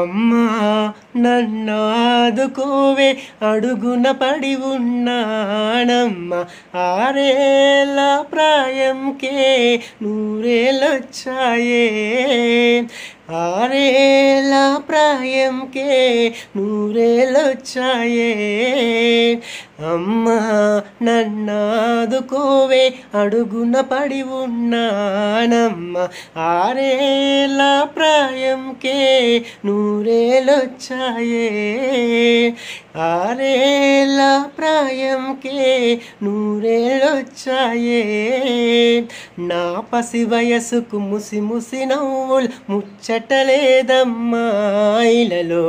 అమ్మా నన్ను ఆదుకోవే అడుగున పడి ఉన్నానమ్మ ఆరేళ్ళ ప్రాయంకే నూరేళ్ళొచ్చాయే ఆరేళ్ళ ప్రాయంకే మూరేళ్ళొచ్చాయే అమ్మ నన్నాదుకోవే అడుగున పడి ఉన్నానమ్మ ఆరేళ్ళ ప్రాయంకే నూరేళ్ళొచ్చాయే ఆరేళ్ళ ప్రాయంకే నూరేళ్ళొచ్చాయే నా పసి వయసుకు ముసి ముసి నవ్వులు ముచ్చ చెట్టలేదమ్మాయిలలో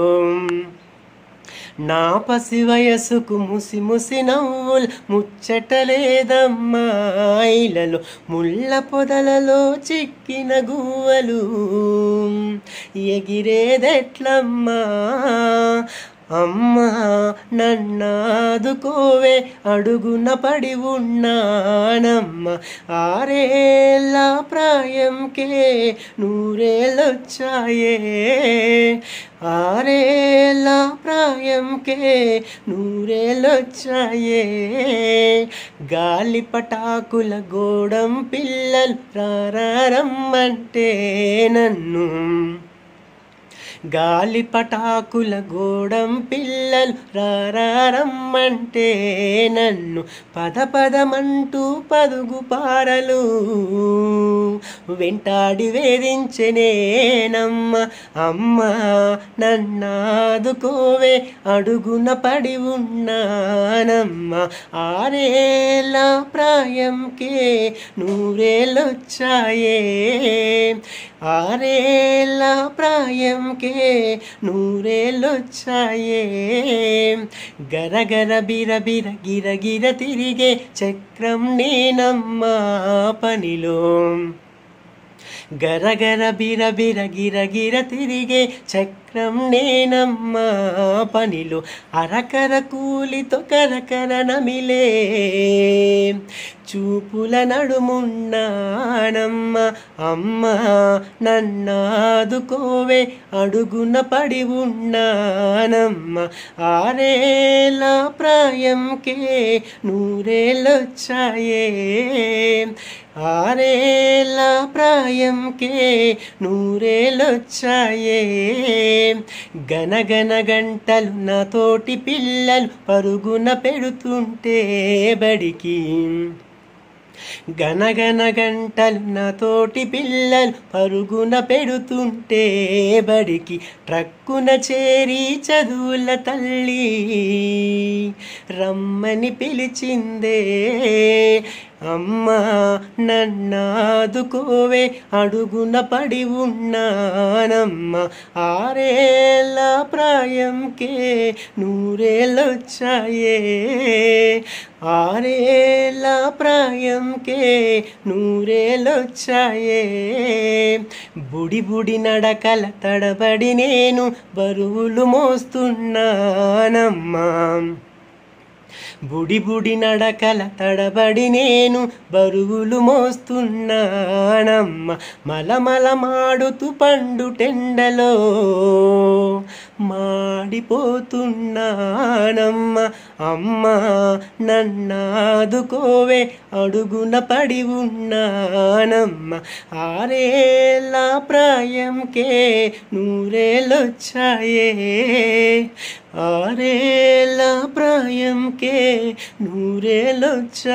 నా పసి వయసుకు ముసి ముసి నవ్వులు ముచ్చటలేదమ్మాయిలలో ముళ్ళ పొదలలో చిక్కిన గువ్వలు ఎగిరేదెట్లమ్మా అమ్మా నన్నాదుకోవే అడుగున పడి ఉన్నానమ్మ ఆరేళ్ళ ప్రాయంకే నూరేళ్ళొచ్చాయే ఆరేళ్ళ ప్రాయంకే నూరేళ్ళొచ్చాయే గాలి పటాకుల గోడం పిల్లలు రారమ్మంటే నన్ను గాలి పటాకుల గోడం పిల్లలు రారమ్మంటే నన్ను పద పదమంటూ పదుగు పారలు వెంటాడి వేధించనేనమ్మ అమ్మ నన్నాదుకోవే అడుగున పడి ఉన్నానమ్మ ఆరేళ్ళ ప్రాయంకే నూరేళ్ళొచ్చాయే ఆరేళ్ళ ప్రాయంకే వచ్చాయే నూరేళ్ళొచ్చాయే గరగర బిర బిర గిర గిర తిరిగే చక్రం నేనమ్మా పనిలో గరగర బిర బిర గిర గిర తిరిగే చక్రం నేనమ్మా పనిలో అరకర కూలితో కరకర నమిలే చూపుల నడుమున్నానమ్మ అమ్మ నన్నాదుకోవే అడుగున పడి ఉన్నానమ్మ ప్రాయం ప్రాయంకే నూరేళ్ళొచ్చాయే ఆరేళ్ళ ప్రాయం కే నూరేలొచ్చాయే గనగన గంటలు నా తోటి పిల్లలు పరుగున పెడుతుంటే బడికి గనగన గంటలు నా తోటి పిల్లలు పరుగున పెడుతుంటే బడికి ట్రక్కున చేరి చదువుల తల్లి రమ్మని పిలిచిందే అమ్మా నన్నాదుకోవే అడుగున పడి ఉన్నానమ్మా ఆరేళ్ళ ప్రాయంకే నూరేళ్ళొచ్చాయే ఆరేళ్ళ ప్రాయంకే నూరేళ్ళొచ్చాయే బుడి బుడి నడకల తడబడి నేను బరువులు మోస్తున్నానమ్మా బుడి బుడి నడకల తడబడి నేను బరువులు మోస్తున్నానమ్మ మలమల మాడుతూ పండు టెండలో మాడిపోతున్నానమ్మ అమ్మ నన్నాదుకోవే అడుగున పడి ఉన్నానమ్మ ఆరేళ్ళ ప్రాయంకే నూరేళ్ళొచ్చాయే ఆరేళ్ళ ప్రాయంకే నూరేలొచ్చాయే